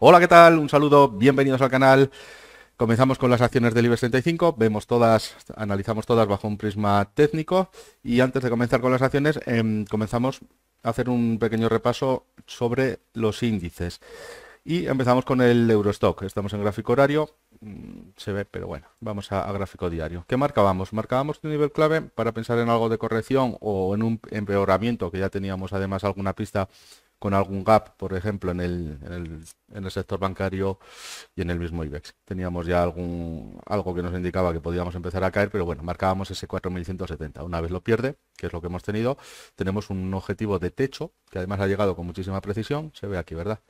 Hola, ¿qué tal? Un saludo, bienvenidos al canal. Comenzamos con las acciones del IBEX 35, vemos todas, analizamos todas bajo un prisma técnico y antes de comenzar con las acciones em, comenzamos a hacer un pequeño repaso sobre los índices. Y empezamos con el Eurostock, estamos en gráfico horario, mm, se ve, pero bueno, vamos a, a gráfico diario. ¿Qué marcábamos? Marcábamos un nivel clave para pensar en algo de corrección o en un empeoramiento, que ya teníamos además alguna pista con algún gap, por ejemplo, en el, en el, sector bancario y en el mismo IBEX. Teníamos ya algún, algo que nos indicaba que podíamos empezar a caer, pero bueno, marcábamos ese 4.170. Una vez lo pierde, que es lo que hemos tenido, tenemos un objetivo de techo, que además ha llegado con muchísima precisión, se ve aquí, ¿verdad?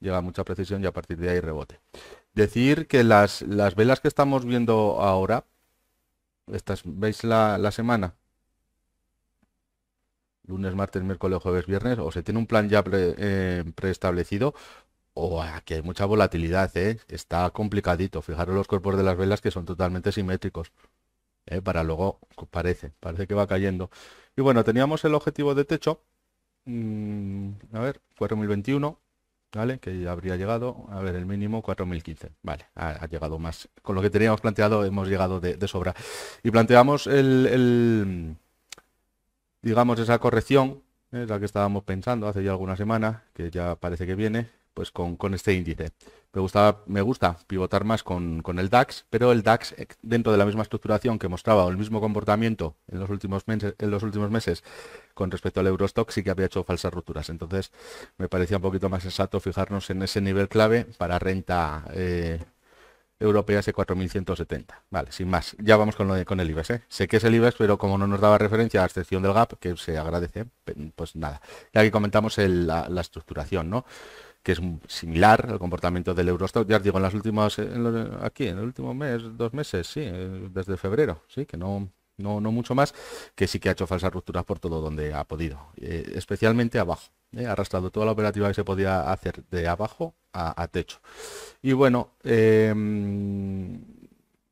Llega mucha precisión y a partir de ahí rebote. Decir que las, las velas que estamos viendo ahora, estas, ¿veis la, la semana? lunes, martes, miércoles, jueves, viernes, o se tiene un plan ya eh, preestablecido, o aquí hay mucha volatilidad, ¿eh? está complicadito. Fijaros los cuerpos de las velas que son totalmente simétricos. ¿eh? Para luego, parece, parece que va cayendo. Y bueno, teníamos el objetivo de techo. Mm, a ver, 4021, ¿vale? Que ya habría llegado. A ver, el mínimo 4015. Vale, ha, llegado más. Con lo que teníamos planteado hemos llegado de, sobra. Y planteamos el digamos, esa corrección, es ¿eh? la que estábamos pensando hace ya alguna semana, que ya parece que viene, pues con, con este índice. Me, gusta, me gusta pivotar más con, con, el DAX, pero el DAX eh, dentro de la misma estructuración que mostraba o el mismo comportamiento en los últimos meses, en los últimos meses con respecto al Eurostock sí que había hecho falsas rupturas. Entonces me parecía un poquito más exacto fijarnos en ese nivel clave para renta eh, europea s 4.170. Vale, sin más. Ya vamos con, lo con el IBEX. ¿eh? Sé que es el IBEX, pero como no nos daba referencia a la excepción del GAP, que se agradece, pues nada. Ya que comentamos la, estructuración, ¿no? que es similar al comportamiento del Eurostock. Ya os digo, en las últimas, aquí, en el último mes, dos meses, sí, eh, desde febrero, sí, que no, no, no mucho más, que sí que ha hecho falsas rupturas por todo donde ha podido, eh, especialmente abajo he ¿eh? toda la operativa que se podía hacer de abajo a, techo. Y bueno, em,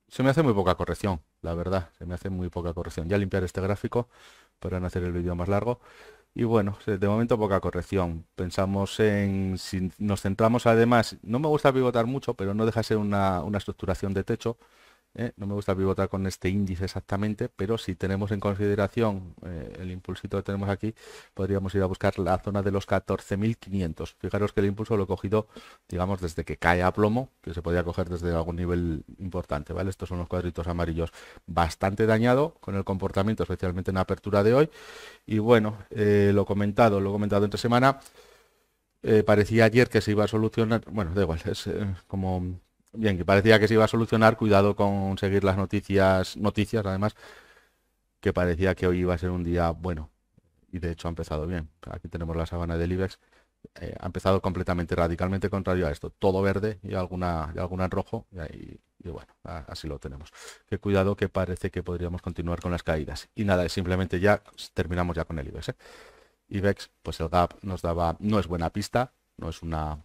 se me hace muy poca corrección, la verdad, se me hace muy poca corrección. Ya limpiar este gráfico para no hacer el vídeo más largo. Y bueno, de momento poca corrección. Pensamos en, si nos centramos además, no me gusta pivotar mucho, pero no deja ser una, una estructuración de techo. ¿eh? no me gusta pivotar con este índice exactamente, pero si tenemos en consideración eh, el impulsito que tenemos aquí, podríamos ir a buscar la zona de los 14.500. Fijaros que el impulso lo he cogido, digamos, desde que cae a plomo, que se podía coger desde algún nivel importante, ¿vale? Estos son los cuadritos amarillos bastante dañado con el comportamiento, especialmente en la apertura de hoy. Y bueno, lo eh, lo comentado, lo he comentado entre semana. parecía ayer que se iba a solucionar, bueno, da igual, es como bien, que parecía que se iba a solucionar, cuidado con seguir las noticias, noticias además, que parecía que hoy iba a ser un día bueno. Y de hecho ha empezado bien. Aquí tenemos la sabana del IBEX. Eh, ha empezado completamente, radicalmente contrario a esto. Todo verde y alguna, rojo. Y, ahí, y bueno, así lo tenemos. Que cuidado que parece que podríamos continuar con las caídas. Y nada, simplemente ya terminamos ya con el IBEX. ¿eh? IBEX, pues el gap nos daba, no es buena pista, no es una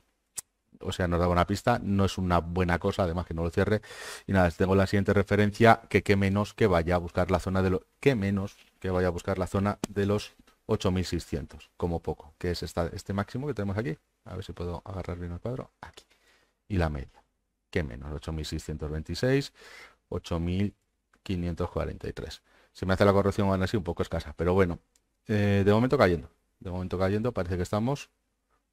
o sea, nos da una pista, no es una buena cosa, además que no lo cierre. Y nada, tengo la siguiente referencia, que qué menos que vaya a buscar la zona de los, que menos que vaya a buscar la zona de los 8600, como poco, que es este máximo que tenemos aquí. A ver si puedo agarrar bien el cuadro, aquí. Y la media, qué menos, 8626, 8543. Se me hace la corrección van así un poco escasa, pero bueno, eh, de momento cayendo. De momento cayendo, parece que estamos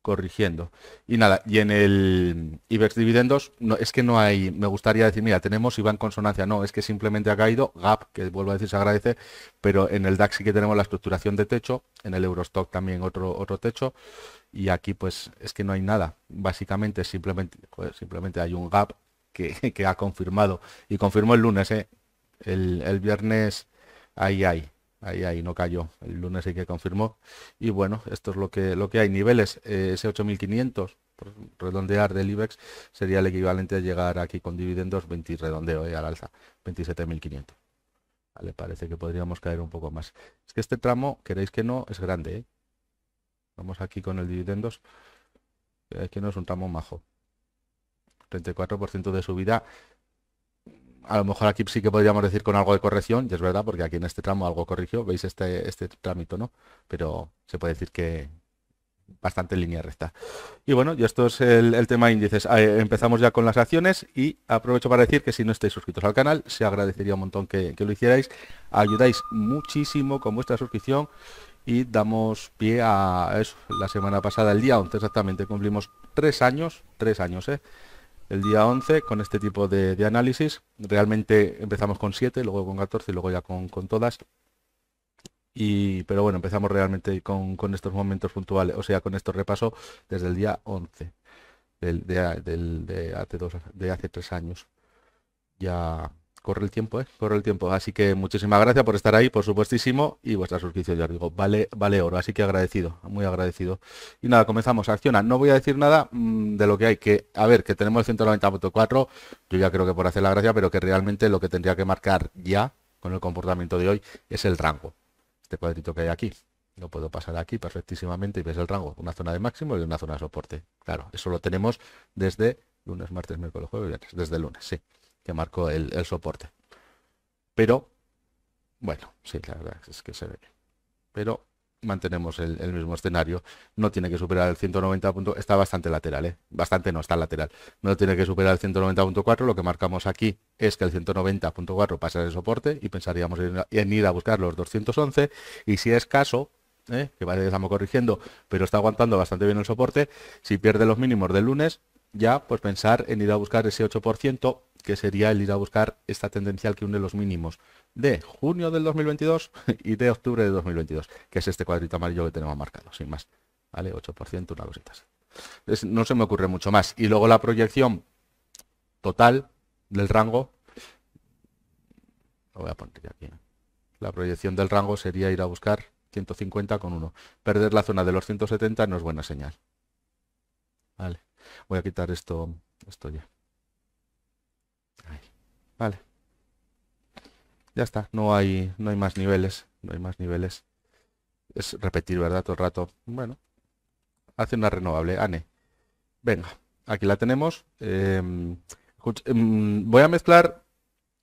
corrigiendo. Y nada, y en el IBEX dividendos, no, es que no hay, me gustaría decir, mira, tenemos y consonancia, no, es que simplemente ha caído, GAP, que vuelvo a decir se agradece, pero en el DAX sí que tenemos la estructuración de techo, en el Eurostock también otro, otro techo, y aquí pues es que no hay nada, básicamente simplemente, simplemente hay un GAP que, ha confirmado, y confirmó el lunes, ¿eh? el, el viernes ahí hay. Ahí, ahí no cayó. El lunes sí que confirmó. Y bueno, esto es lo que, lo que hay. Niveles, eh, ese 8500, redondear del IBEX, sería el equivalente a llegar aquí con dividendos 20 redondeo eh, al alza, 27.500. Vale, parece que podríamos caer un poco más. Es que este tramo, queréis que no, es grande. Eh. Vamos aquí con el dividendos. que no es un tramo majo. 34% de subida a lo mejor aquí sí que podríamos decir con algo de corrección, y es verdad, porque aquí en este tramo algo corrigió, veis este, este trámite, ¿no? Pero se puede decir que bastante en línea recta. Y bueno, y esto es el, tema índices. Ah, eh, empezamos ya con las acciones y aprovecho para decir que si no estáis suscritos al canal, se agradecería un montón que, que lo hicierais. Ayudáis muchísimo con vuestra suscripción y damos pie a eso. La semana pasada, el día 11 exactamente, cumplimos tres años, tres años, ¿eh? el día 11 con este tipo de, análisis. Realmente empezamos con 7, luego con 14 y luego ya con, todas. Y, pero bueno, empezamos realmente con, estos momentos puntuales, o sea, con estos repasos desde el día 11 de, de, hace dos, de hace tres años. Ya, corre el tiempo, ¿eh? Corre el tiempo. Así que muchísimas gracias por estar ahí, por supuestísimo, y vuestra suscripción, ya os digo, vale, vale oro. Así que agradecido, muy agradecido. Y nada, comenzamos. Acciona. No voy a decir nada mm, de lo que hay, que, a ver, que tenemos el 190.4, yo ya creo que por hacer la gracia, pero que realmente lo que tendría que marcar ya con el comportamiento de hoy es el rango. Este cuadrito que hay aquí. Lo puedo pasar aquí perfectísimamente y ves el rango. Una zona de máximo y una zona de soporte. Claro, eso lo tenemos desde lunes, martes, miércoles, jueves, viernes. Desde lunes, sí que marcó el, soporte. Pero, bueno, sí, la verdad es que se ve. Pero mantenemos el, mismo escenario. No tiene que superar el 190 Está bastante lateral, ¿eh? Bastante no, está lateral. No tiene que superar el 190.4. Lo que marcamos aquí es que el 190.4 pasa el soporte y pensaríamos en, ir a buscar los 211. Y si es caso, ¿eh? que parece que estamos corrigiendo, pero está aguantando bastante bien el soporte, si pierde los mínimos del lunes, ya pues pensar en ir a buscar ese 8%, que sería el ir a buscar esta tendencial que une los mínimos de junio del 2022 y de octubre de 2022, que es este cuadrito amarillo que tenemos marcado, sin más. ¿Vale? 8%, una cosita no se me ocurre mucho más. Y luego la proyección total del rango. Lo voy a poner aquí. ¿eh? La proyección del rango sería ir a buscar 150 con 1. Perder la zona de los 170 no es buena señal. Vale. Voy a quitar esto, esto ya. Vale. Ya está, no hay, no hay más niveles, no hay más niveles. Es repetir, ¿verdad? Todo el rato. Bueno, hace una renovable, Ane. Venga, aquí la tenemos. Em, em, voy a mezclar,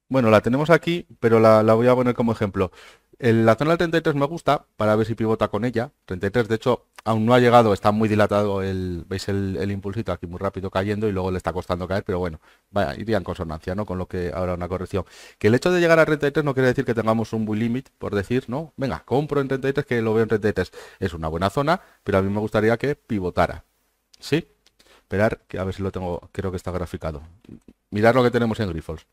bueno, la tenemos aquí, pero la voy a poner como ejemplo la zona del 33 me gusta para ver si pivota con ella. 33, de hecho, aún no ha llegado, está muy dilatado el, veis el, impulsito aquí muy rápido cayendo y luego le está costando caer, pero bueno, iría en consonancia, ¿no? Con lo que habrá una corrección. Que el hecho de llegar a 33 no quiere decir que tengamos un bull limit, por decir, ¿no? Venga, compro en 33 que lo veo en 33. Es una buena zona, pero a mí me gustaría que pivotara. ¿Sí? Esperar, que a ver si lo tengo, creo que está graficado. Mirad lo que tenemos en Grifols.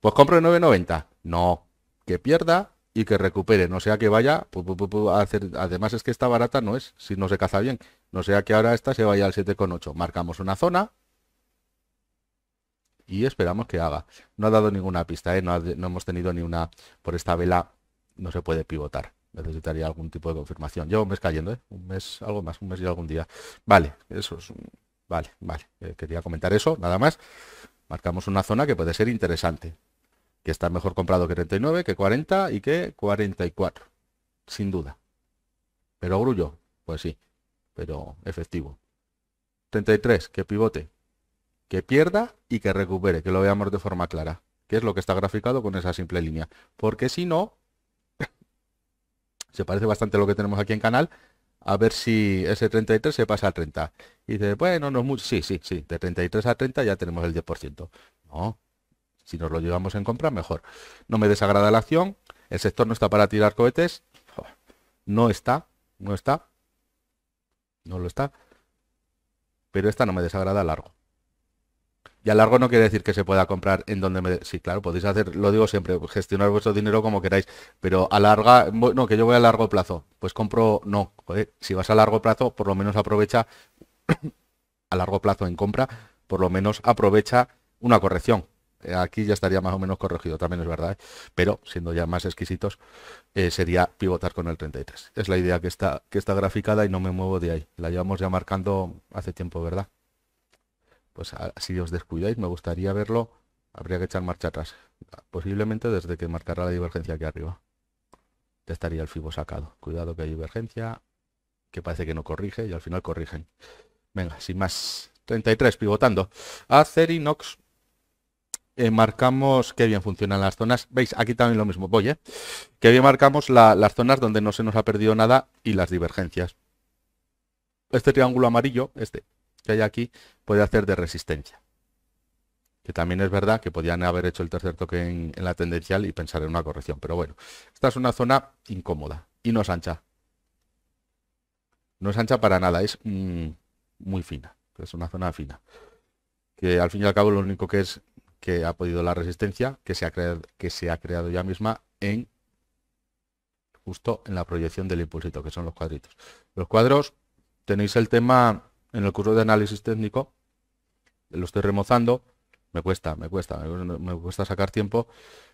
Pues compro 9.90. No, que pierda y que recupere, no sea que vaya hacer, además es que está barata no es, si no se caza bien, no sea que ahora esta se vaya al 7,8. Marcamos una zona y esperamos que haga. No ha dado ninguna pista, ¿eh? no, hemos tenido ni una, por esta vela no se puede pivotar. Necesitaría algún tipo de confirmación. Llevo un mes cayendo, ¿eh? un mes, algo más, un mes y algún día. Vale, eso es, vale, vale, eh, quería comentar eso, nada más. Marcamos una zona que puede ser interesante que está mejor comprado que 39, que 40 y que 44, sin duda. Pero grullo, pues sí, pero efectivo. 33, que pivote, que pierda y que recupere, que lo veamos de forma clara, que es lo que está graficado con esa simple línea. Porque si no, se parece bastante a lo que tenemos aquí en canal, a ver si ese 33 se pasa al 30. Y dice, bueno, no es mucho, sí, sí, sí, de 33 a 30 ya tenemos el 10%. No, si nos lo llevamos en compra, mejor. No me desagrada la acción. El sector no está para tirar cohetes. No está, no está. No lo está. Pero esta no me desagrada a largo. Y a largo no quiere decir que se pueda comprar en donde me... Sí, claro, podéis hacer, lo digo siempre, gestionar vuestro dinero como queráis, pero a larga, no, que yo voy a largo plazo, pues compro, no, si vas a largo plazo, por lo menos aprovecha, a largo plazo en compra, por lo menos aprovecha una corrección, eh, aquí ya estaría más o menos corregido, también es verdad, ¿eh? pero siendo ya más exquisitos, eh, sería pivotar con el 33. Es la idea que está, que está graficada y no me muevo de ahí. La llevamos ya marcando hace tiempo, ¿verdad? Pues si os descuidáis, me gustaría verlo, habría que echar marcha atrás, posiblemente desde que marcará la divergencia aquí arriba. Ya estaría el fibo sacado. Cuidado que hay divergencia, que parece que no corrige y al final corrigen. Venga, sin más. 33 pivotando. nox eh, marcamos qué bien funcionan las zonas. Veis, aquí también lo mismo, voy, ¿eh? que bien marcamos las zonas donde no se nos ha perdido nada y las divergencias. Este triángulo amarillo, este que hay aquí, puede hacer de resistencia. Que también es verdad que podían haber hecho el tercer toque en, la tendencial y pensar en una corrección. Pero bueno, esta es una zona incómoda y no es ancha. No es ancha para nada, es mm, muy fina. Es una zona fina que al fin y al cabo lo único que es que ha podido la resistencia, que se ha creado, que se ha creado ya misma en justo en la proyección del impulsito, que son los cuadritos. Los cuadros, tenéis el tema en el curso de análisis técnico, lo estoy remozando, me cuesta, me cuesta, me cuesta sacar tiempo,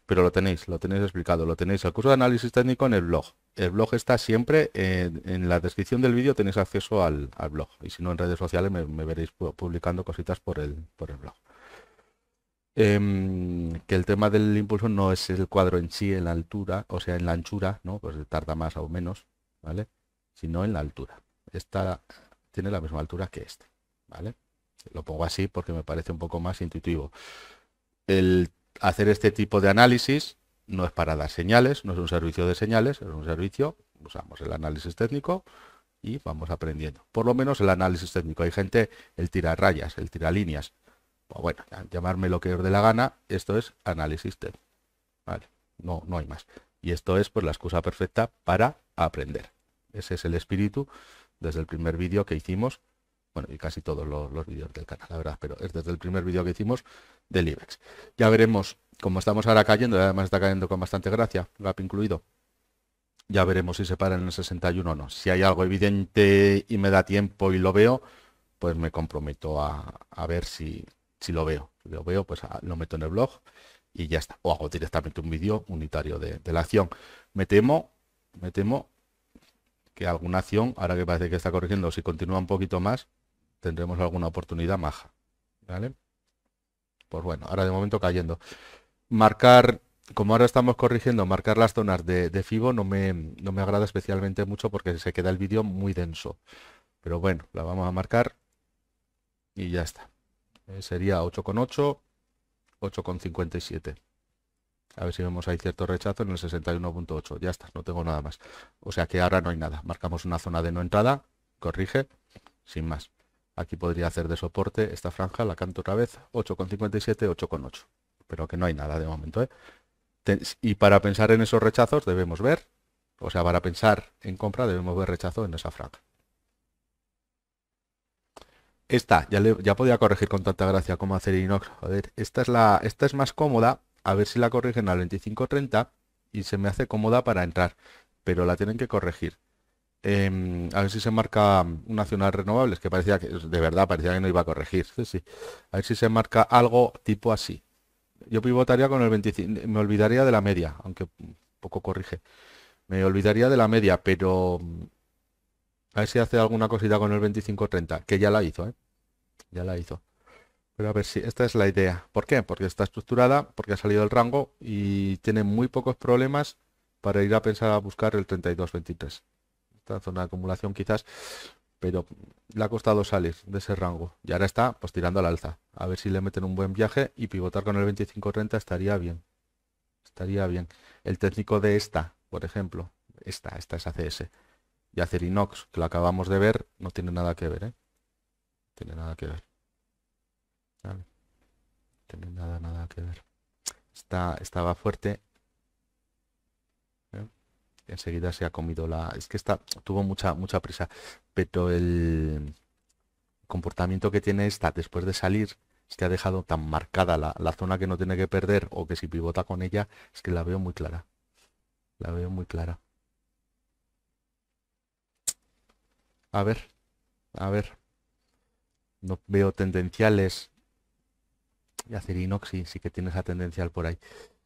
pero lo tenéis, lo tenéis explicado, lo tenéis el curso de análisis técnico en el blog. El blog está siempre en, la descripción del vídeo, tenéis acceso al, blog. Y si no, en redes sociales me, me veréis publicando cositas por el, por el blog. Em, que el tema del impulso no es el cuadro en sí, en la altura, o sea, en la anchura, ¿no? Pues tarda más o menos, ¿vale? Sino en la altura. Esta tiene la misma altura que este, ¿vale? Lo pongo así porque me parece un poco más intuitivo. El hacer este tipo de análisis no es para dar señales, no es un servicio de señales, es un servicio, usamos el análisis técnico y vamos aprendiendo. Por lo menos el análisis técnico. Hay gente, el tira rayas, el tira líneas, Ah, bueno, llamarme lo que os dé la gana, esto es análisis TED. Vale, no, no hay más. Y esto es pues la excusa perfecta para aprender. Ese es el espíritu desde el primer vídeo que hicimos, bueno, y casi todos los, vídeos del canal, la verdad, pero es desde el primer vídeo que hicimos del IBEX. Ya veremos como estamos ahora cayendo, además está cayendo con bastante gracia, GAP incluido, ya veremos si se para en el 61 o no. Si hay algo evidente y me da tiempo y lo veo, pues me comprometo a, a ver si, si lo veo. lo veo, pues ah, lo meto en el blog y ya está. O hago directamente un vídeo unitario de, la acción. Me temo, me temo que alguna acción, ahora que parece que está corrigiendo, si continúa un poquito más, tendremos alguna oportunidad maja. ¿Vale? Pues bueno, ahora de momento cayendo. Marcar, como ahora estamos corrigiendo, marcar las zonas de, de FIBO no me, no me agrada especialmente mucho porque se queda el vídeo muy denso. Pero bueno, la vamos a marcar y ya está. Eh, sería 8,8, 8,57. A ver si vemos ahí cierto rechazo en el 61.8. Ya está, no tengo nada más. O sea que ahora no hay nada. Marcamos una zona de no entrada, corrige, sin más. Aquí podría hacer de soporte esta franja, la canto otra vez, 8,57, 8,8. Pero que no hay nada de momento. ¿eh? Y para pensar en esos rechazos debemos ver, o sea, para pensar en compra debemos ver rechazo en esa franja. Esta, ya, ya podía corregir con tanta gracia como hacer Inox. Joder, esta es, la, esta es más cómoda. A ver si la corrigen al 25-30 y se me hace cómoda para entrar. Pero la tienen que corregir. Em, a ver si se marca un Nacional Renovables, que parecía que, de verdad, parecía que no iba a corregir. Sí, A ver si se marca algo tipo así. Yo pivotaría con el 25, me olvidaría de la media, aunque poco corrige. Me olvidaría de la media, pero a ver si hace alguna cosita con el 2530, que ya la hizo, ¿eh? Ya la hizo. Pero a ver si esta es la idea. ¿Por qué? Porque está estructurada, porque ha salido el rango y tiene muy pocos problemas para ir a pensar a buscar el 32-23. Esta zona de acumulación quizás, pero le ha costado salir de ese rango. Y ahora está pues tirando al alza. A ver si le meten un buen viaje y pivotar con el 2530 estaría bien. Estaría bien. El técnico de esta, por ejemplo. Esta, esta es ACS. Y inox que lo acabamos de ver, no tiene nada que ver, ¿eh? tiene nada que ver. tiene nada, nada que ver. Está, estaba fuerte. ¿Eh? Enseguida se ha comido la... Es que está, tuvo mucha, mucha prisa. Pero el comportamiento que tiene esta después de salir es que ha dejado tan marcada la, la, zona que no tiene que perder o que si pivota con ella, es que la veo muy clara. La veo muy clara. A ver, a ver. No veo tendenciales. Y hacer y sí que tiene esa tendencial por ahí.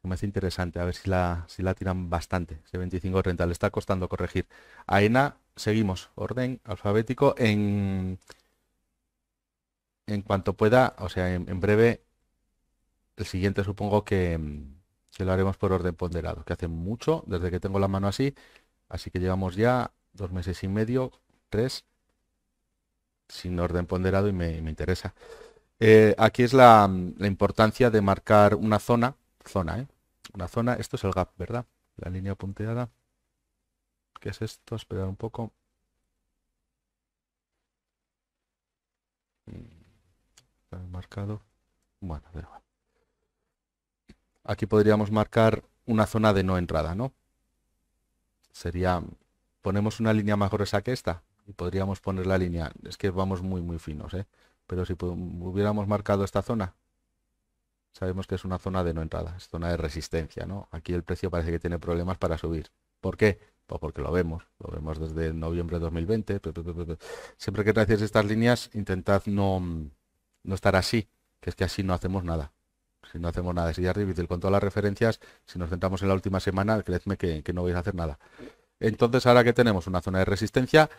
Me hace interesante, a ver si la, si la tiran bastante. Ese 25 30, le está costando corregir. AENA, seguimos. Orden alfabético en... En cuanto pueda, o sea, en, breve, el siguiente supongo que, que lo haremos por orden ponderado, que hace mucho, desde que tengo la mano así, así que llevamos ya dos meses y medio, 3 sin orden ponderado y me, interesa. Eh, aquí es la, importancia de marcar una zona, zona, ¿eh? Una zona, esto es el gap, ¿verdad? La línea punteada. ¿Qué es esto? Esperar un poco. Mm, marcado. Bueno, Aquí podríamos marcar una zona de no entrada, ¿no? Sería, ponemos una línea más gruesa que esta, y podríamos poner la línea. Es que vamos muy, muy finos, ¿eh? Pero si hubiéramos marcado esta zona, sabemos que es una zona de no entrada, es zona de resistencia, ¿no? Aquí el precio parece que tiene problemas para subir. ¿Por qué? Pues porque lo vemos, lo vemos desde noviembre de 2020. Siempre que traigáis estas líneas, intentad no, no estar así, que es que así no hacemos nada. Si no hacemos nada, si ya es difícil con todas las referencias, si nos centramos en la última semana, creedme que no vais a hacer nada. Entonces, ahora que tenemos una zona de resistencia,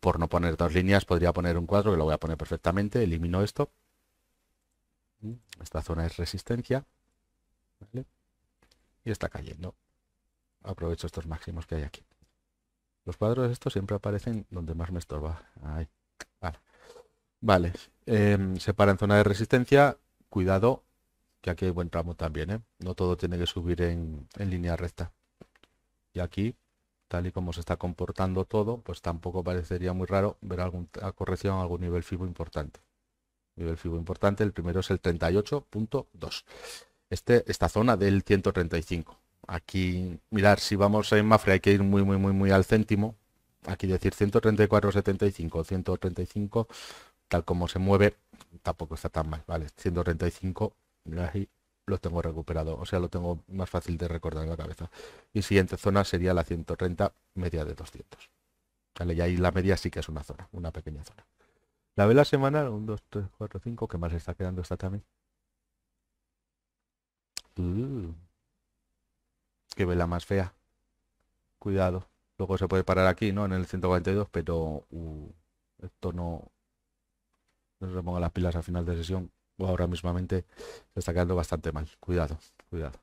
por no poner dos líneas, podría poner un cuadro, que lo voy a poner perfectamente. Elimino esto. Esta zona es resistencia. Y está cayendo. Aprovecho estos máximos que hay aquí. Los cuadros de estos siempre aparecen donde más me estorba. Ahí. Vale. Em, se para en zona de resistencia. Cuidado, que aquí hay buen tramo también. ¿eh? No todo tiene que subir en línea recta. Y aquí tal y como se está comportando todo, pues tampoco parecería muy raro ver alguna corrección a algún nivel FIBO importante. Nivel FIBO importante, el primero es el 38.2. Este, esta zona del 135. Aquí, mirar, si vamos en Mafre hay que ir muy, muy, muy, muy al céntimo. Aquí decir 134.75, 135, tal como se mueve, tampoco está tan mal. Vale, 135, mirad ahí, lo tengo recuperado, o sea, lo tengo más fácil de recordar en la cabeza. Y siguiente zona sería la 130, media de 200. Vale, y ahí la media sí que es una zona, una pequeña zona. La vela semanal, 1, 2, 3, 4, 5, ¿qué más está quedando esta también? Uh, qué vela más fea. Cuidado. Luego se puede parar aquí, ¿no? En el 142, pero uh, esto no... No se ponga las pilas al final de sesión ahora mismamente se está quedando bastante mal. Cuidado, cuidado.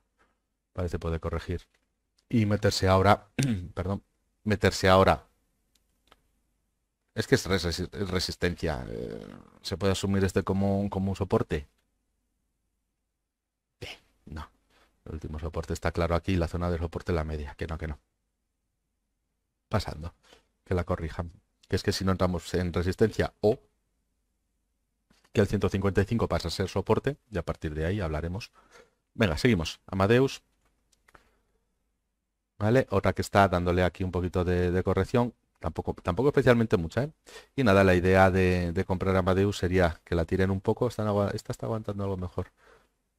Parece poder corregir. Y meterse ahora, perdón, meterse ahora. Es que es resistencia. Eh, ¿Se puede asumir este como, un, soporte? Eh, no. El último soporte está claro aquí, la zona de soporte la media. Que no, que no. Pasando. Que la corrijan. Que es que si no entramos en resistencia o que el 155 pasa a ser soporte y a partir de ahí hablaremos. Venga, seguimos. Amadeus. ¿Vale? Otra que está dándole aquí un poquito de, corrección. Tampoco, tampoco especialmente mucha, ¿eh? Y nada, la idea de, comprar Amadeus sería que la tiren un poco. Están, esta está aguantando algo mejor.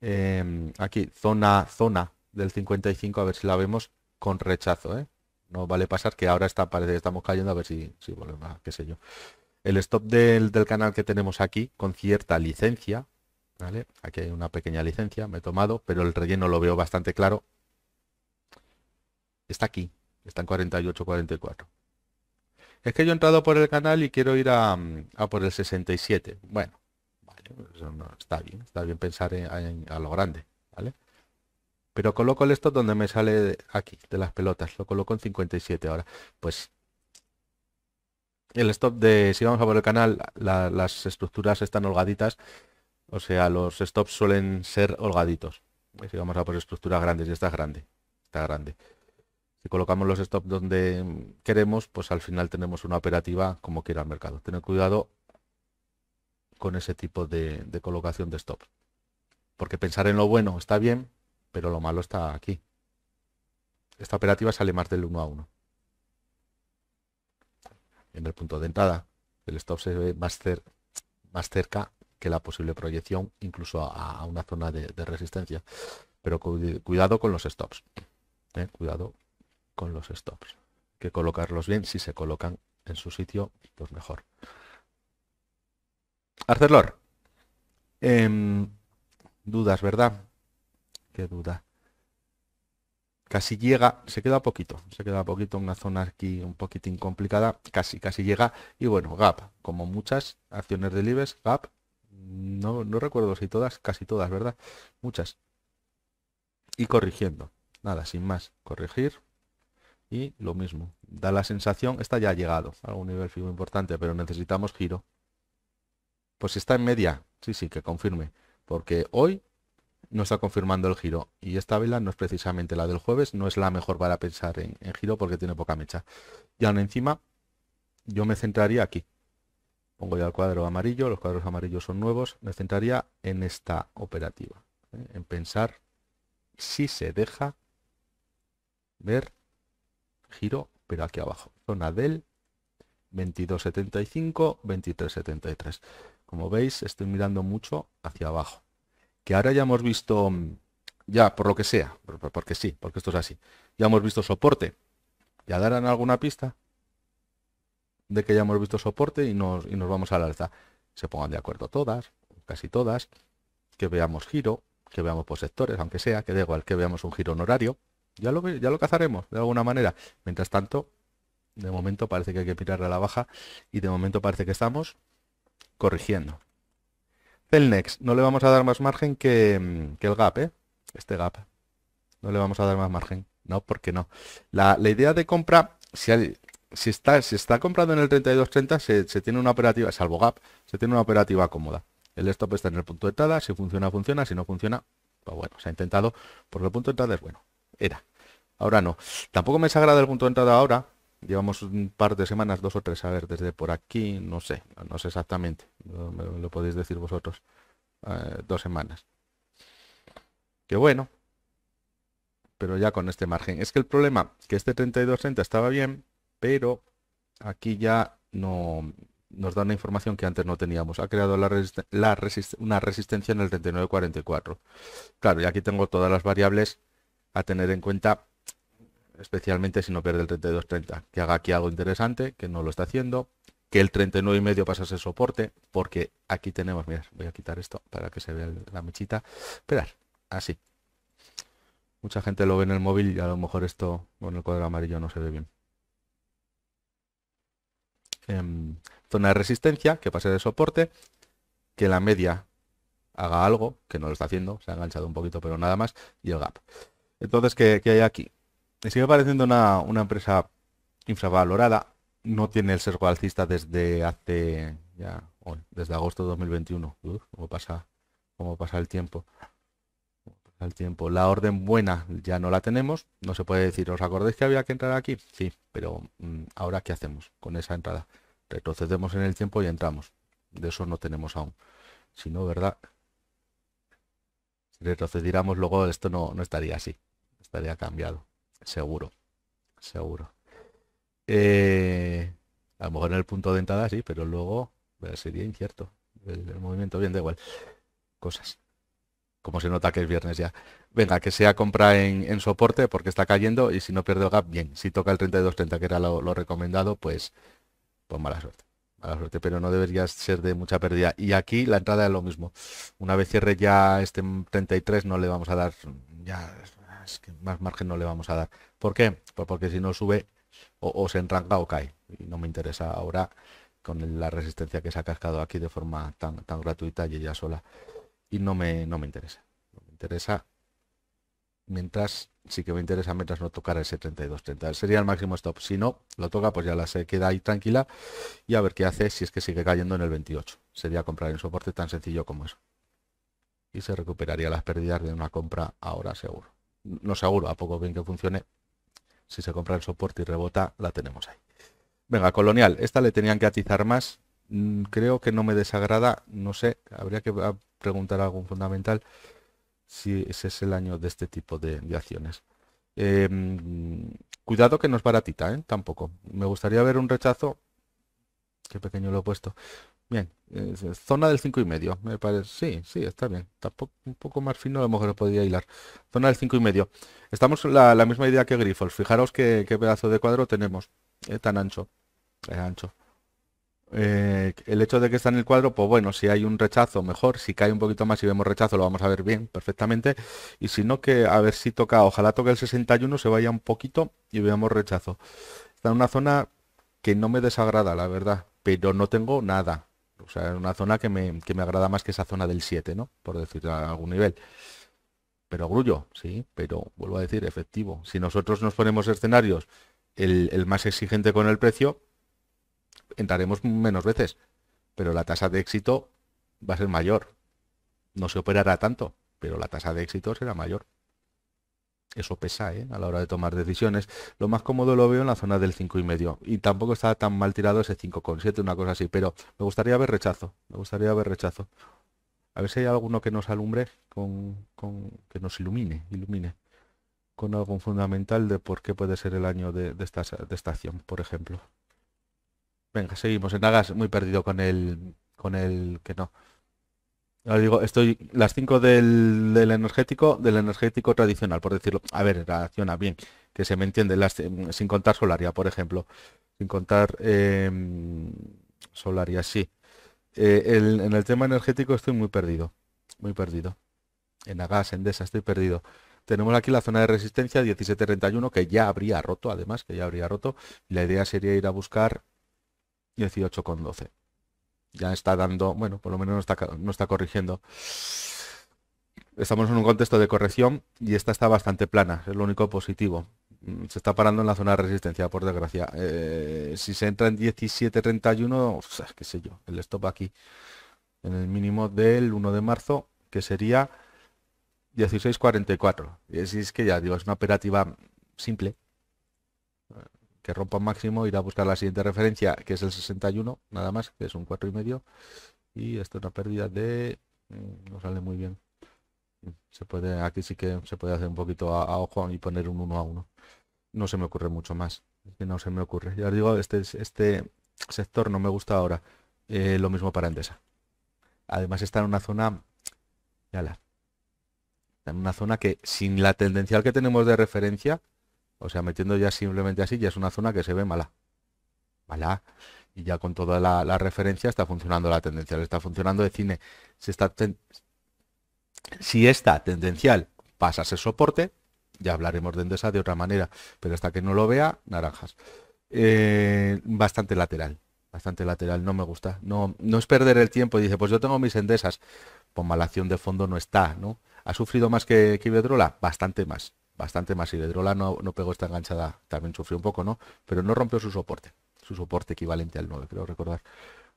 Em, aquí, zona, zona del 55, a ver si la vemos con rechazo, ¿eh? No vale pasar que ahora está, parece que estamos cayendo, a ver si, si volvemos, qué sé yo el stop del, canal que tenemos aquí con cierta licencia, ¿vale? Aquí hay una pequeña licencia, me he tomado, pero el relleno lo veo bastante claro. Está aquí, está en 48-44. Es que yo he entrado por el canal y quiero ir a, por el 67. Bueno, vale, está bien, está bien pensar en, a lo grande, ¿vale? Pero coloco el stop donde me sale aquí, de las pelotas. Lo coloco en 57 ahora. Pues el stop de, si vamos a por el canal, las estructuras están holgaditas, o sea, los stops suelen ser holgaditos. Si vamos a por estructuras grandes, y esta es grande, está grande. Si colocamos los stops donde queremos, pues al final tenemos una operativa como quiera el mercado. Tener cuidado con ese tipo de, de colocación de stops. Porque pensar en lo bueno está bien, pero lo malo está aquí. Esta operativa sale más del 1 a 1 en el punto de entrada. El stop se ve más, más cerca que la posible proyección, incluso a, una zona de, resistencia. Pero cuidado con los stops. ¿eh? Cuidado con los stops. que colocarlos bien. Si se colocan en su sitio, pues mejor. Arcelor. Em, dudas, ¿verdad? ¿Qué duda? casi llega, se queda poquito, se queda poquito, en una zona aquí un poquitín complicada, casi, casi llega. Y bueno, gap, como muchas acciones del IBEX, gap, no, no recuerdo si todas, casi todas, ¿verdad? Muchas. Y corrigiendo, nada, sin más, corregir. Y lo mismo, da la sensación, está ya llegado a un nivel fijo importante, pero necesitamos giro. Pues está en media, sí, sí, que confirme, porque hoy no está confirmando el giro. Y esta vela no es precisamente la del jueves, no es la mejor para pensar en, giro porque tiene poca mecha. Y aún encima, yo me centraría aquí. Pongo ya el cuadro amarillo, los cuadros amarillos son nuevos. Me centraría en esta operativa, ¿eh? en pensar si se deja ver giro, pero aquí abajo. Zona del 22.75, 23.73. Como veis, estoy mirando mucho hacia abajo que ahora ya hemos visto, mm, ya por lo que sea, porque sí, porque esto es así, ya hemos visto soporte. Ya darán alguna pista de que ya hemos visto soporte y nos, y nos vamos al alza. Se pongan de acuerdo todas, casi todas, que veamos giro, que veamos por sectores, aunque sea, que da igual que veamos un giro honorario. horario. Ya lo, ya lo cazaremos de alguna manera. Mientras tanto, de momento parece que hay que mirar a la baja y de momento parece que estamos corrigiendo. Next, no le vamos a dar más margen mm, que, el gap, ¿eh? Este gap. No le vamos a dar más margen. No, porque no. La, idea de compra, si, si, está, si está comprando en el 3230, se, se tiene una operativa, salvo gap, se tiene una operativa cómoda. El stop está en el punto de entrada, si funciona, funciona, si no funciona, pues bueno, se ha intentado, por el punto de entrada es bueno. Era. Ahora no. Tampoco me desagrada el punto de entrada ahora, Llevamos un par de semanas, dos o tres, a ver, desde por aquí, no sé, no sé exactamente, lo, podéis decir vosotros, eh, dos semanas. Qué bueno, pero ya con este margen. Es que el problema, que este 32.30 estaba bien, pero aquí ya no nos da una información que antes no teníamos. Ha creado una resistencia en el 39.44. Claro, y aquí tengo todas las variables a tener en cuenta especialmente si no pierde el 32-30, que haga aquí algo interesante, que no lo está haciendo, que el 39 y medio soporte, porque aquí tenemos, mirad, voy a quitar esto para que se vea la mechita, esperar, así. Mucha gente lo ve en el móvil y a lo mejor esto con el cuadro amarillo no se ve bien. Em, zona de resistencia, que pase de soporte, que la media haga algo, que no lo está haciendo, se ha enganchado un poquito, pero nada más, y el gap. Entonces, qué hay aquí? Me sigue pareciendo una, empresa infravalorada. No tiene el sesgo alcista desde hace ya, desde agosto de 2021. ¿cómo pasa, cómo pasa el tiempo? el tiempo. La orden buena ya no la tenemos, no se puede decir, ¿os acordáis que había que entrar aquí? Sí, pero mm, ahora ¿qué hacemos con esa entrada? Retrocedemos en el tiempo y entramos. De eso no tenemos aún. Si no, ¿verdad? Si retrocediéramos luego esto no, no estaría así, estaría cambiado. Seguro, seguro. Eh, a lo mejor en el punto de entrada sí, pero luego eh, sería incierto. El, movimiento, bien, da igual. Cosas. Como se nota que es viernes ya. Venga, que sea compra en, soporte porque está cayendo y si no pierde el gap, bien. Si toca el 32.30, que era lo, recomendado, pues, pues mala suerte. Mala suerte, pero no debería ser de mucha pérdida. Y aquí la entrada es lo mismo. Una vez cierre ya este 33, no le vamos a dar ya más margen no le vamos a dar. ¿Por qué? Pues porque si no sube o, se enranca o cae. Y no me interesa ahora con la resistencia que se ha cascado aquí de forma tan, gratuita y ella sola. Y no me, no me interesa. me interesa. Mientras, sí que me interesa mientras no tocar ese 32-30. Sería el máximo stop. Si no, lo toca, pues ya la se queda ahí tranquila. Y a ver qué hace si es que sigue cayendo en el 28. Sería comprar en soporte tan sencillo como eso. Y se recuperaría las pérdidas de una compra ahora seguro no seguro, a poco bien que funcione, si se compra el soporte y rebota, la tenemos ahí. Venga, Colonial, esta le tenían que atizar más, mm, creo que no me desagrada, no sé, habría que ah, preguntar algún fundamental si ese es el año de este tipo de, acciones. Em, cuidado que no es baratita, ¿eh? tampoco. Me gustaría ver un rechazo, qué pequeño lo he puesto, Bien, zona del 5 y medio, me parece. Sí, sí, está bien. Tampoco un poco más fino a lo mejor lo podría hilar. Zona del 5 y medio. Estamos la, la misma idea que Grifols. Fijaros qué, qué pedazo de cuadro tenemos. Es eh, tan ancho. Es eh, ancho. Eh, el hecho de que está en el cuadro, pues bueno, si hay un rechazo, mejor. Si cae un poquito más y vemos rechazo, lo vamos a ver bien, perfectamente. Y si no, que a ver si toca, ojalá toque el 61, se vaya un poquito y veamos rechazo. Está en una zona que no me desagrada, la verdad, pero no tengo nada o sea, es una zona que me, agrada más que esa zona del 7, ¿no? Por decir a algún nivel. Pero grullo, sí, pero vuelvo a decir, efectivo. Si nosotros nos ponemos escenarios el, el más exigente con el precio, entraremos menos veces, pero la tasa de éxito va a ser mayor. No se operará tanto, pero la tasa de éxito será mayor eso pesa ¿eh? a la hora de tomar decisiones. Lo más cómodo lo veo en la zona del 5,5. Y tampoco está tan mal tirado ese 5,7, una cosa así. Pero me gustaría ver rechazo. Me gustaría ver rechazo. A ver si hay alguno que nos alumbre, con, que nos ilumine, ilumine. Con algo fundamental de por qué puede ser el año de, esta, de acción, por ejemplo. Venga, seguimos. En Nagas muy perdido con el, con el que no estoy las 5 del, energético, del energético tradicional, por decirlo. A ver, reacciona bien, que se me entiende, mm, sin contar Solaria, por ejemplo. Sin contar em, Solaria, sí. Eh, en el tema energético estoy muy perdido, muy perdido. En Agas, Desa, estoy perdido. Tenemos aquí la zona de resistencia 1731, que ya habría roto, además, que ya habría roto. la idea sería ir a buscar 18,12 ya está dando, bueno, por lo menos no está, no está corrigiendo. Estamos en un contexto de corrección y esta está bastante plana, es lo único positivo. Mm, se está parando en la zona de resistencia, por desgracia. Eh, si se entra en 17.31, o sea, qué sé yo, el stop aquí, en el mínimo del 1 de marzo, que sería 16.44. Y es, es que ya digo, es una operativa simple que rompa máximo, ir a buscar la siguiente referencia, que es el 61, nada más, que es un 4 Y medio y esto es una pérdida de... Mm, no sale muy bien. Se puede, aquí sí que se puede hacer un poquito a, ojo y poner un 1 a 1. No se me ocurre mucho más. que No se me ocurre. Ya os digo, este, este sector no me gusta ahora. Eh, lo mismo para Endesa. Además está en una zona... Ya la, en una zona que sin la tendencial que tenemos de referencia, o sea, metiendo ya simplemente así, ya es una zona que se ve mala. Mala. Y ya con toda la, referencia está funcionando la tendencia, está funcionando de cine. si está Si esta tendencial pasa ese soporte, ya hablaremos de Endesa de otra manera, pero hasta que no lo vea, naranjas. Eh, bastante lateral, bastante lateral, no me gusta. No, no es perder el tiempo, y dice, pues yo tengo mis Endesas. Pues mala acción de fondo no está, ¿no? ¿Ha sufrido más que, que Bastante más bastante más. de no, no pegó esta enganchada, también sufrió un poco, ¿no? Pero no rompió su soporte, su soporte equivalente al 9, creo recordar.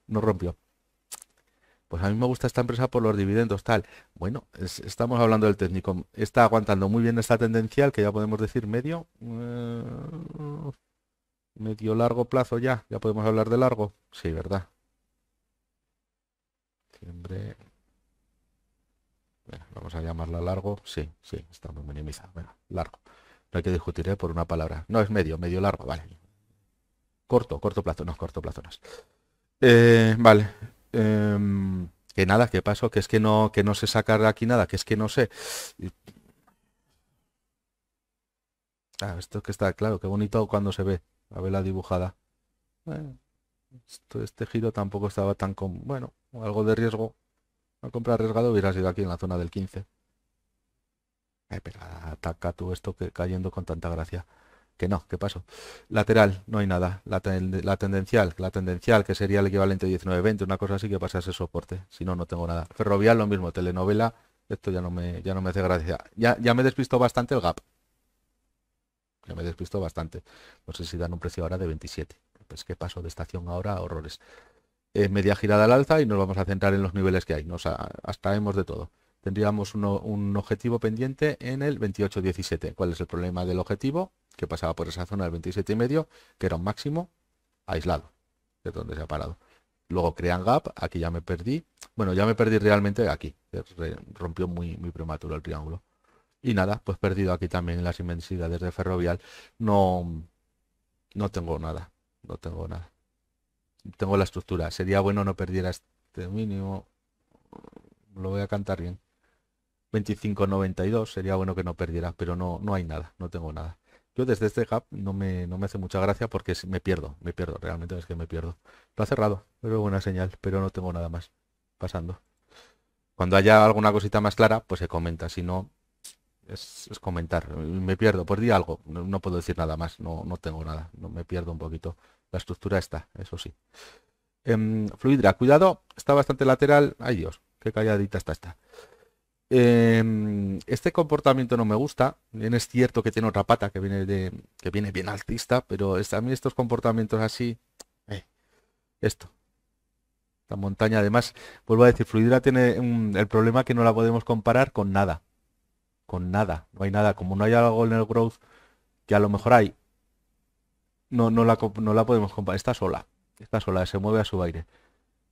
No rompió. Pues a mí me gusta esta empresa por los dividendos, tal. Bueno, estamos hablando del técnico. Está aguantando muy bien esta tendencial, que ya podemos decir medio. Eh, medio largo plazo ya. Ya podemos hablar de largo. Sí, ¿verdad? Siempre vamos a llamarla largo, sí, sí, está muy minimizado, bueno, largo. No hay que discutir ¿eh? por una palabra. No, es medio, medio largo, vale. Corto, corto plazo, no, corto plazo no eh, vale. Em, que nada, que pasó? que es que no, que no se aquí nada, que es que no sé. Ah, esto que está claro, qué bonito cuando se ve, a ver la dibujada. esto, este giro tampoco estaba tan con, bueno, algo de riesgo, la comprar arriesgado hubiera sido aquí en la zona del 15. pero ataca tú esto que cayendo con tanta gracia. Que no, ¿qué pasó? Lateral, no hay nada. La, tendencial, la tendencial, que sería el equivalente 19-20, una cosa así que pasa ese soporte. Si no, no tengo nada. Ferrovial, lo mismo, telenovela. Esto ya no me, ya no me hace gracia. Ya, ya me despistó bastante el gap. Ya me despistó bastante. No sé si dan un precio ahora de 27. Pues qué paso de estación ahora, horrores media girada al alza y nos vamos a centrar en los niveles que hay. Nos abstraemos de todo. Tendríamos un objetivo pendiente en el 28.17. ¿Cuál es el problema del objetivo? Que pasaba por esa zona del 27,5, que era un máximo aislado, de donde se ha parado. Luego crean gap, aquí ya me perdí. Bueno, ya me perdí realmente aquí. Rompió muy, muy prematuro el triángulo. Y nada, pues perdido aquí también en las inmensidades de ferrovial. No, no tengo nada. No tengo nada tengo la estructura. Sería bueno no perdiera este mínimo. Lo voy a cantar bien. 25.92 sería bueno que no perdiera, pero no, no hay nada, no tengo nada. Yo desde este gap no me, no me hace mucha gracia porque me pierdo, me pierdo, realmente es que me pierdo. Lo ha cerrado, pero buena señal, pero no tengo nada más pasando. Cuando haya alguna cosita más clara, pues se comenta, si no, es, comentar. Me pierdo, pues di algo, no, puedo decir nada más, no, no tengo nada, no, me pierdo un poquito. La estructura está, eso sí. Em, fluidra, cuidado, está bastante lateral. Ay Dios, qué calladita está esta. Em, este comportamiento no me gusta. Bien es cierto que tiene otra pata que viene de. que viene bien altista, pero a mí estos comportamientos así. Eh, esto. La montaña, además, vuelvo a decir, Fluidra tiene el problema que no la podemos comparar con nada. Con nada. No hay nada. Como no hay algo en el growth que a lo mejor hay no, no la, no la podemos comprar. Está sola. Está sola, se mueve a su aire.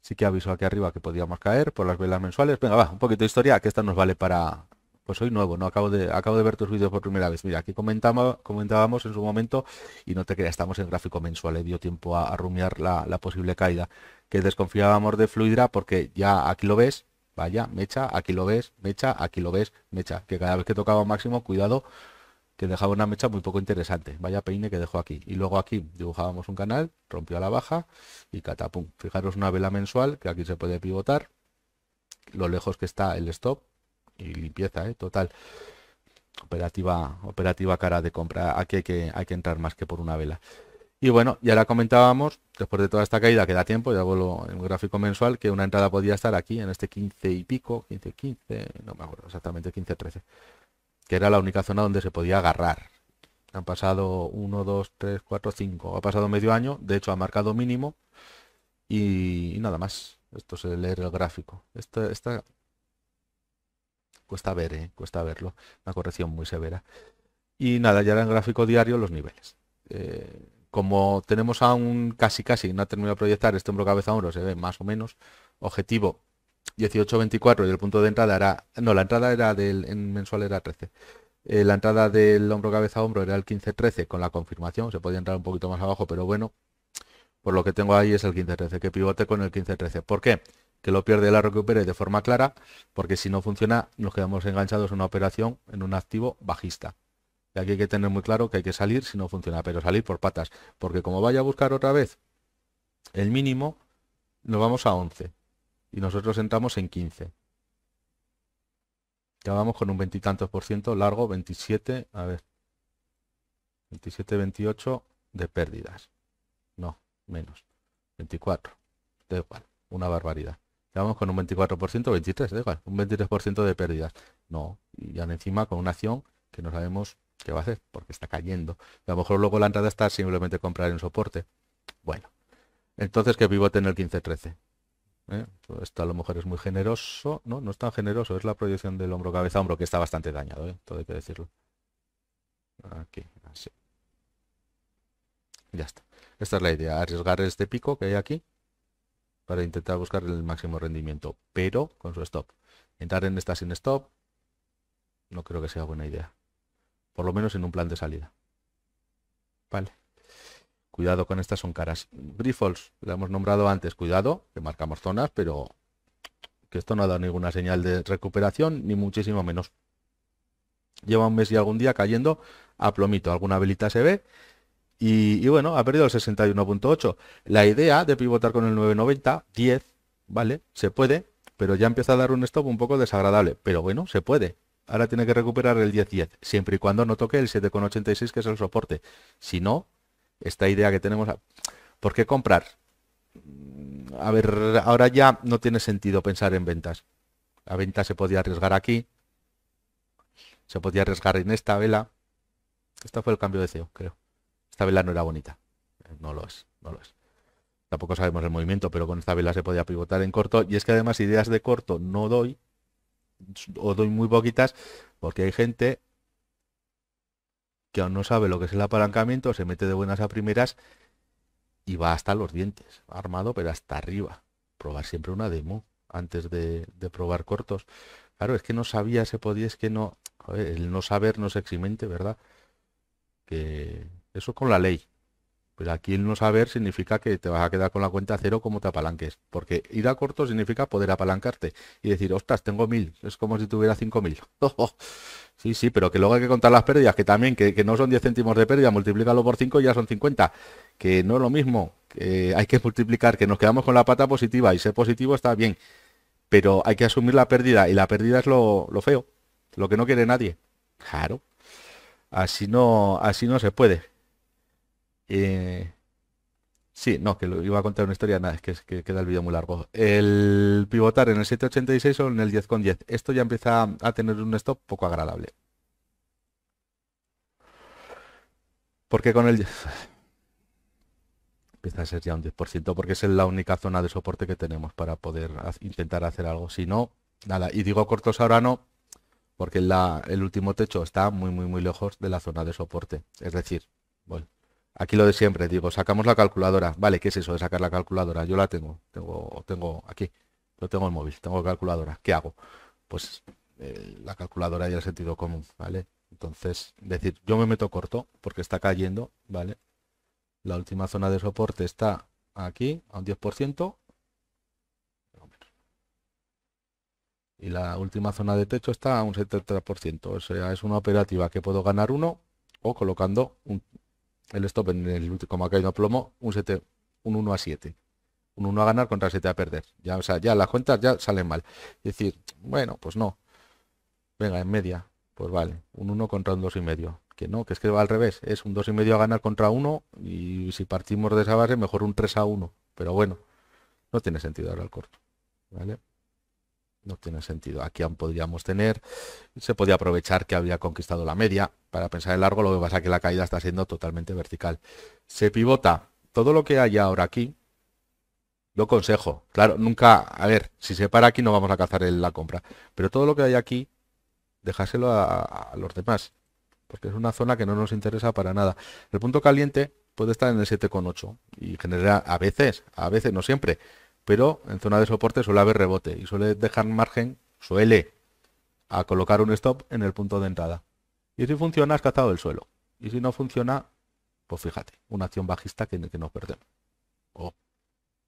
Sí que aviso aquí arriba que podíamos caer por las velas mensuales. Venga, va, un poquito de historia, que esta nos vale para... Pues soy nuevo, no acabo de, acabo de ver tus vídeos por primera vez. Mira, aquí comentamos, comentábamos en su momento, y no te creas, estamos en gráfico mensual, he ¿eh? dio tiempo a, rumiar la, la, posible caída, que desconfiábamos de Fluidra porque ya aquí lo ves, vaya, mecha, aquí lo ves, mecha, aquí lo ves, mecha, que cada vez que tocaba máximo, cuidado, que dejaba una mecha muy poco interesante. Vaya peine que dejó aquí. Y luego aquí dibujábamos un canal, rompió a la baja y catapum. Fijaros una vela mensual que aquí se puede pivotar. Lo lejos que está el stop y limpieza, ¿eh? total. Operativa, operativa cara de compra. Aquí hay que, hay que entrar más que por una vela. Y bueno, ya la comentábamos, después de toda esta caída que da tiempo, ya vuelvo en un gráfico mensual, que una entrada podía estar aquí, en este 15 y pico, 15, 15, no me acuerdo exactamente, 15, 13 que era la única zona donde se podía agarrar. Han pasado 1, 2, 3, 4, 5. Ha pasado medio año, de hecho ha marcado mínimo y, nada más. Esto es leer el gráfico. Esta, Cuesta ver, eh, cuesta verlo. Una corrección muy severa. Y nada, ya era en gráfico diario los niveles. Eh, como tenemos aún casi casi, no ha terminado de proyectar este hombro cabeza hombro, se ve más o menos. Objetivo 18.24 y el punto de entrada era... No, la entrada era del... mensual era 13. Eh, la entrada del hombro cabeza hombro era el 15-13 con la confirmación. Se podía entrar un poquito más abajo, pero bueno. Por lo que tengo ahí es el 15-13, que pivote con el 15-13. ¿Por qué? Que lo pierde la recupere de forma clara, porque si no funciona nos quedamos enganchados en una operación, en un activo bajista. Y aquí hay que tener muy claro que hay que salir si no funciona, pero salir por patas. Porque como vaya a buscar otra vez el mínimo, nos vamos a 11 y nosotros entramos en 15. Ya vamos con un veintitantos por ciento, largo 27, a ver, 27, 28 de pérdidas. No, menos. 24. Da igual, una barbaridad. Ya vamos con un 24%, 23, da igual, un 23% de pérdidas. No, y ahora encima con una acción que no sabemos qué va a hacer, porque está cayendo. a lo mejor luego la entrada está simplemente comprar en soporte. Bueno, entonces que pivote en el 15-13. ¿eh? Pues esto a lo mejor es muy generoso. No, no es tan generoso. Es la proyección del hombro cabeza hombro que está bastante dañado, ¿eh? Todo hay que decirlo. Aquí, así. Ya está. Esta es la idea. Arriesgar este pico que hay aquí para intentar buscar el máximo rendimiento, pero con su stop. Entrar en esta sin stop no creo que sea buena idea. Por lo menos en un plan de salida. Vale. Cuidado con estas son caras. Grifols, la hemos nombrado antes. Cuidado, que marcamos zonas, pero que esto no ha dado ninguna señal de recuperación, ni muchísimo menos. Lleva un mes y algún día cayendo a plomito. Alguna velita se ve. Y, bueno, ha perdido el 61.8. La idea de pivotar con el 990, 10, ¿vale? Se puede, pero ya empieza a dar un stop un poco desagradable. Pero bueno, se puede. Ahora tiene que recuperar el 10-10, siempre y cuando no toque el 7,86, que es el soporte. Si no, esta idea que tenemos. ¿Por qué comprar? Mm, a ver, ahora ya no tiene sentido pensar en ventas. La venta se podía arriesgar aquí, se podía arriesgar en esta vela. Esta fue el cambio de CEO, creo. Esta vela no era bonita. No lo es, no lo es. Tampoco sabemos el movimiento, pero con esta vela se podía pivotar en corto. Y es que además ideas de corto no doy, o doy muy poquitas, porque hay gente que aún no sabe lo que es el apalancamiento, se mete de buenas a primeras y va hasta los dientes, armado pero hasta arriba. Probar siempre una demo antes de, probar cortos. Claro, es que no sabía, se podía, es que no, el no saber no se eximente, ¿verdad? Que eso con la ley, pero pues aquí el no saber significa que te vas a quedar con la cuenta cero como te apalanques. Porque ir a corto significa poder apalancarte y decir, ostras, tengo mil. Es como si tuviera cinco mil. sí, sí, pero que luego hay que contar las pérdidas, que también, que, no son 10 céntimos de pérdida, multiplícalo por cinco y ya son 50. Que no es lo mismo. Que hay que multiplicar, que nos quedamos con la pata positiva y ser positivo está bien. Pero hay que asumir la pérdida y la pérdida es lo, lo feo, lo que no quiere nadie. Claro. Así no, así no se puede. Eh, sí, no, que lo iba a contar una historia, nada, es que, que queda el vídeo muy largo. El pivotar en el 786 o en el con 10. Esto ya empieza a tener un stop poco agradable. Porque con el... Empieza a ser ya un 10%, porque es la única zona de soporte que tenemos para poder intentar hacer algo. Si no, nada. Y digo cortos ahora no, porque el último techo está muy, muy, muy lejos de la zona de soporte. Es decir, bueno, Aquí lo de siempre, digo, sacamos la calculadora. Vale, ¿qué es eso de sacar la calculadora? Yo la tengo, tengo, tengo aquí, lo tengo el móvil, tengo calculadora. ¿Qué hago? Pues eh, la calculadora y el sentido común, ¿vale? Entonces, decir, yo me meto corto porque está cayendo, ¿vale? La última zona de soporte está aquí, a un 10%. Y la última zona de techo está a un 73%. O sea, es una operativa que puedo ganar uno o colocando un, el stop en el como ha caído a plomo, un 7, un 1 a 7. Un 1 a ganar contra 7 a perder. Ya, o sea, ya las cuentas ya salen mal. Es decir, bueno, pues no. Venga, en media. Pues vale, un 1 contra un 2,5. Que no, que es que va al revés. Es un 2,5 a ganar contra 1 y si partimos de esa base, mejor un 3 a 1. Pero bueno, no tiene sentido ahora el corto. ¿Vale? no tiene sentido. Aquí aún podríamos tener, se podía aprovechar que había conquistado la media para pensar en largo, lo que pasa es que la caída está siendo totalmente vertical. Se pivota todo lo que hay ahora aquí. ...lo consejo, claro, nunca, a ver, si se para aquí no vamos a cazar la compra, pero todo lo que hay aquí, dejárselo a, los demás, porque es una zona que no nos interesa para nada. El punto caliente puede estar en el 7,8 y genera a veces, a veces, no siempre, pero en zona de soporte suele haber rebote y suele dejar margen, suele, a colocar un stop en el punto de entrada. Y si funciona, has cazado el suelo. Y si no funciona, pues fíjate, una acción bajista que, que nos perdemos. o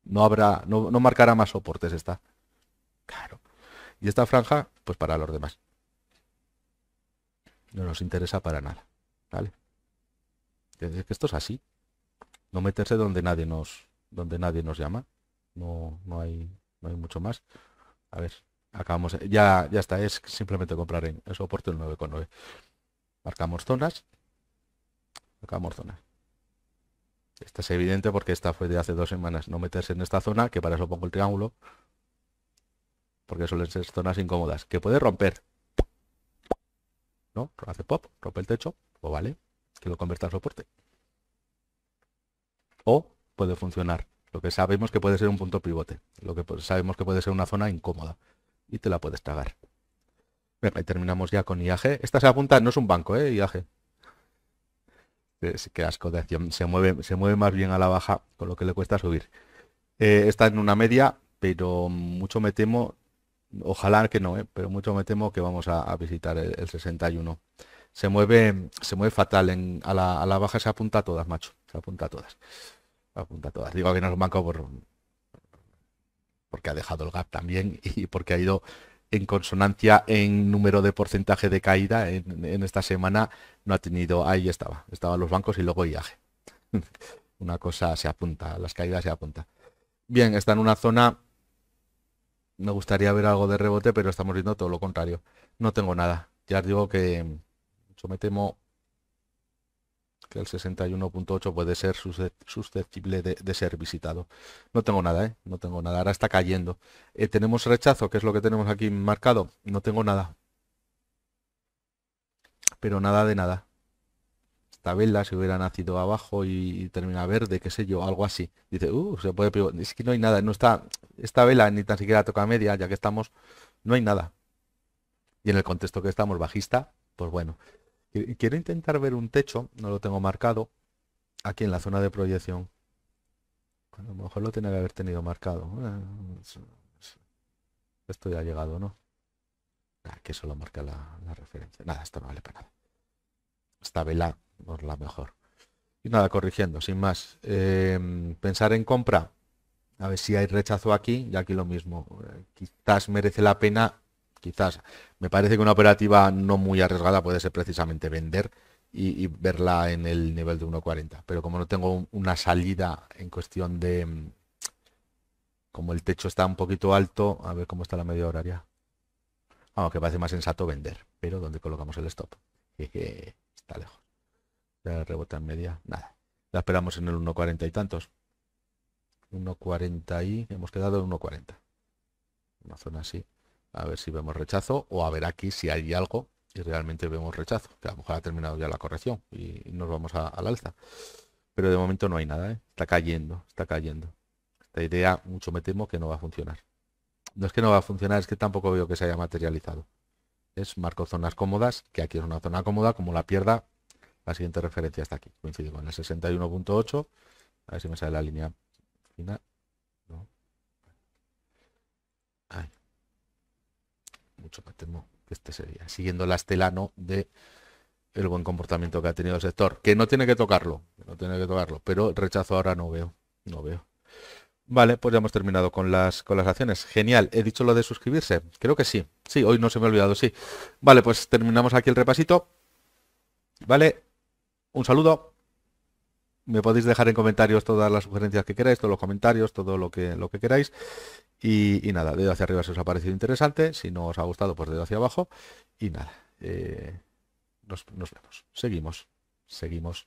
no habrá, no, marcará más soportes esta. Claro. Y esta franja, pues para los demás. No nos interesa para nada. ¿Vale? Es que esto es así. No meterse donde nadie nos, donde nadie nos llama. No, hay, mucho más. A ver, acabamos. Eh, ya, ya está, es simplemente comprar en, el soporte el 9,9. Marcamos zonas. Marcamos zonas. Esta es evidente porque esta fue de hace dos semanas. No meterse en esta zona, que para eso pongo el triángulo. Porque suelen ser zonas incómodas. Que puede romper. ¿No? Hace pop, rompe el techo. O vale, que lo convierta en soporte. O puede funcionar lo que sabemos que puede ser un punto pivote, lo que pues, sabemos que puede ser una zona incómoda y te la puedes tragar. y terminamos ya con IAG. Esta se apunta, no es un banco, ¿eh? IAG. qué asco de acción. Se mueve, se mueve más bien a la baja, con lo que le cuesta subir. Eh, está en una media, pero mucho me temo, ojalá que no, ¿eh? pero mucho me temo que vamos a, visitar el, 61. Se mueve, se mueve fatal a, la, a la baja, se apunta a todas, macho. Se apunta a todas apunta todas. Digo que no los un por, porque ha dejado el gap también y porque ha ido en consonancia en número de porcentaje de caída en, esta semana no ha tenido, ahí estaba, estaban los bancos y luego viaje una cosa se apunta, las caídas se apunta. Bien, está en una zona, me gustaría ver algo de rebote, pero estamos viendo todo lo contrario. No tengo nada. Ya digo que sometemos me que el 61.8 puede ser susceptible de, ser visitado. No tengo nada, ¿eh? No tengo nada. Ahora está cayendo. Eh, tenemos rechazo, que es lo que tenemos aquí marcado. No tengo nada. Pero nada de nada. Esta vela, si hubiera nacido abajo y, termina verde, qué sé yo, algo así. Dice, uh, se puede... Es que no hay nada. No está... Esta vela ni tan siquiera toca media, ya que estamos... No hay nada. Y en el contexto que estamos bajista, pues bueno, Quiero intentar ver un techo, no lo tengo marcado, aquí en la zona de proyección. A lo mejor lo tenía que haber tenido marcado. Ah, esto ya ha llegado, ¿no? Ah, que solo marca la, referencia. Nada, esto no vale para nada. Esta vela por la mejor. Y nada, corrigiendo, sin más. Em, pensar en compra. A ver si hay rechazo aquí y aquí lo mismo. Eh, quizás merece la pena Quizás me parece que una operativa no muy arriesgada puede ser precisamente vender y, verla en el nivel de 1.40. Pero como no tengo una salida en cuestión de... Mm, como el techo está un poquito alto, a ver cómo está la media horaria. aunque parece más sensato vender. Pero ¿dónde colocamos el stop? está lejos. rebota en media. Nada. La esperamos en el 1.40 y tantos. 1.40 y... Hemos quedado en 1.40. Una zona así a ver si vemos rechazo o a ver aquí si hay algo y realmente vemos rechazo, que a lo mejor ha terminado ya la corrección y nos vamos al alza. Pero de momento no hay nada, ¿eh? está cayendo, está cayendo. Esta idea mucho me temo que no va a funcionar. No es que no va a funcionar, es que tampoco veo que se haya materializado. Es marco zonas cómodas, que aquí es una zona cómoda, como la pierda, la siguiente referencia está aquí. Coincide con el 61.8, a ver si me sale la línea final. mucho me temo que este sería, siguiendo el astelano de el buen comportamiento que ha tenido el sector, que no tiene que tocarlo, no tiene que tocarlo, pero rechazo ahora no veo, no veo. Vale, pues ya hemos terminado con las, con las acciones. Genial, he dicho lo de suscribirse, creo que sí, sí, hoy no se me ha olvidado, sí. Vale, pues terminamos aquí el repasito. Vale, un saludo. Me podéis dejar en comentarios todas las sugerencias que queráis, todos los comentarios, todo lo que, lo que queráis. Y, nada, dedo hacia arriba si os ha parecido interesante. Si no os ha gustado, pues dedo hacia abajo. Y nada, eh, nos, nos vemos. Seguimos, seguimos.